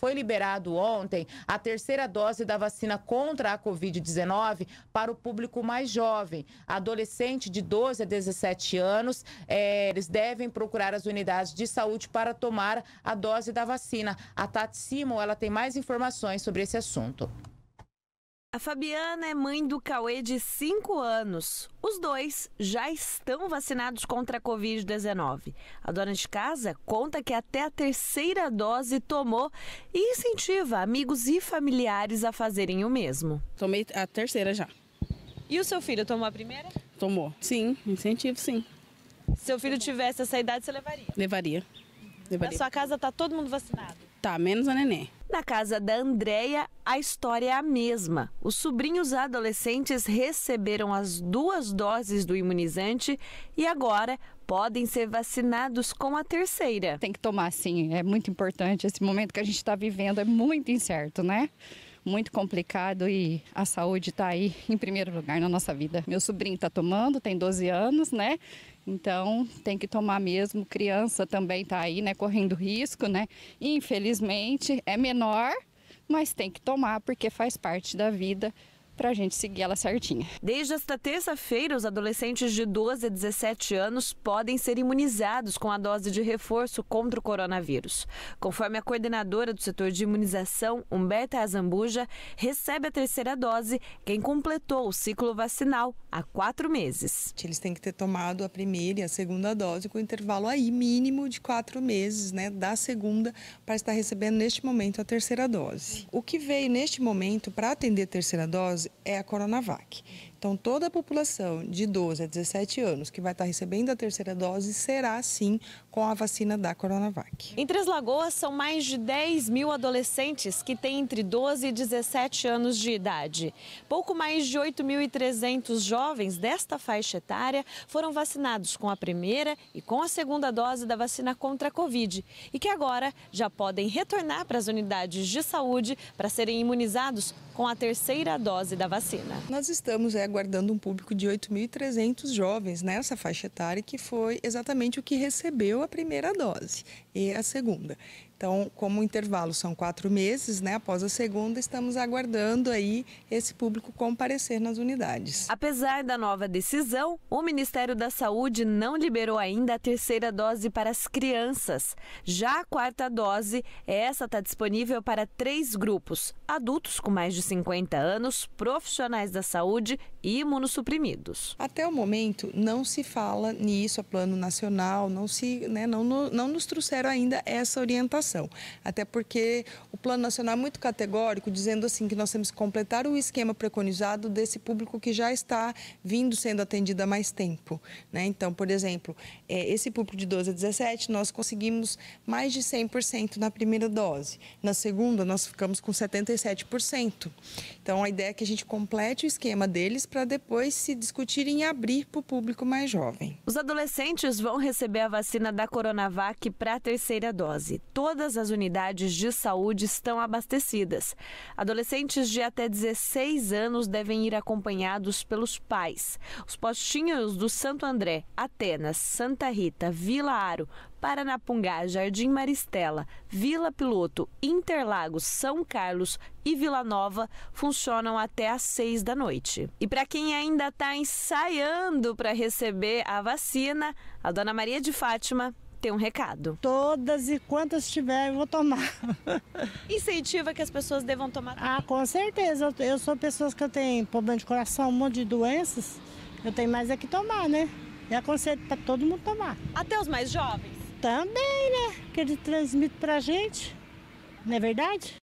foi liberado ontem a terceira dose da vacina contra a Covid-19 para o público mais jovem. Adolescente de 12 a 17 anos, é, eles devem procurar as unidades de saúde para tomar a dose da vacina. A Tati Simo, ela tem mais informações sobre esse assunto. A Fabiana é mãe do Cauê de 5 anos. Os dois já estão vacinados contra a Covid-19. A dona de casa conta que até a terceira dose tomou e incentiva amigos e familiares a fazerem o mesmo. Tomei a terceira já. E o seu filho tomou a primeira? Tomou. Sim, incentivo sim. Se seu filho tivesse essa idade, você levaria? Levaria. levaria. Na sua casa está todo mundo vacinado? Tá, menos a neném. Na casa da Andréia, a história é a mesma. Os sobrinhos adolescentes receberam as duas doses do imunizante e agora podem ser vacinados com a terceira. Tem que tomar, sim. É muito importante. Esse momento que a gente está vivendo é muito incerto, né? muito complicado e a saúde está aí em primeiro lugar na nossa vida. Meu sobrinho está tomando, tem 12 anos, né? Então tem que tomar mesmo. Criança também está aí, né? Correndo risco, né? Infelizmente é menor, mas tem que tomar porque faz parte da vida para a gente seguir ela certinha. Desde esta terça-feira, os adolescentes de 12 a 17 anos podem ser imunizados com a dose de reforço contra o coronavírus. Conforme a coordenadora do setor de imunização, Humberta Azambuja, recebe a terceira dose quem completou o ciclo vacinal há quatro meses. Eles têm que ter tomado a primeira e a segunda dose com intervalo aí mínimo de quatro meses, né, da segunda para estar recebendo neste momento a terceira dose. O que veio neste momento para atender a terceira dose é a Coronavac. Então, toda a população de 12 a 17 anos que vai estar recebendo a terceira dose será, sim, com a vacina da Coronavac. Em Três Lagoas, são mais de 10 mil adolescentes que têm entre 12 e 17 anos de idade. Pouco mais de 8.300 jovens desta faixa etária foram vacinados com a primeira e com a segunda dose da vacina contra a Covid e que agora já podem retornar para as unidades de saúde para serem imunizados com a terceira dose da vacina. Nós estamos é, aguardando um público de 8.300 jovens nessa faixa etária, que foi exatamente o que recebeu a primeira dose e a segunda. Então, como o intervalo são quatro meses, né? Após a segunda, estamos aguardando aí esse público comparecer nas unidades. Apesar da nova decisão, o Ministério da Saúde não liberou ainda a terceira dose para as crianças. Já a quarta dose, essa está disponível para três grupos: adultos com mais de 50 anos, profissionais da saúde e imunossuprimidos. Até o momento, não se fala nisso a plano nacional, não se, né, não, não nos trouxeram ainda essa orientação. Até porque o Plano Nacional é muito categórico, dizendo assim que nós temos que completar o esquema preconizado desse público que já está vindo sendo atendido há mais tempo. Né? Então, por exemplo, é, esse público de 12 a 17, nós conseguimos mais de 100% na primeira dose. Na segunda, nós ficamos com 77%. Então, a ideia é que a gente complete o esquema deles para depois se discutir em abrir para o público mais jovem. Os adolescentes vão receber a vacina da Coronavac para a terceira dose todas as unidades de saúde estão abastecidas. Adolescentes de até 16 anos devem ir acompanhados pelos pais. Os postinhos do Santo André, Atenas, Santa Rita, Vila Aro, Paranapungá, Jardim Maristela, Vila Piloto, Interlagos, São Carlos e Vila Nova funcionam até às 6 da noite. E para quem ainda está ensaiando para receber a vacina, a Dona Maria de Fátima tem um recado. Todas e quantas tiver, eu vou tomar. Incentiva que as pessoas devam tomar? Ah, com certeza. Eu, eu sou pessoas que eu tenho problema de coração, um monte de doenças. Eu tenho mais é que tomar, né? E aconselho para todo mundo tomar. Até os mais jovens? Também, né? Que ele transmite pra gente. Não é verdade?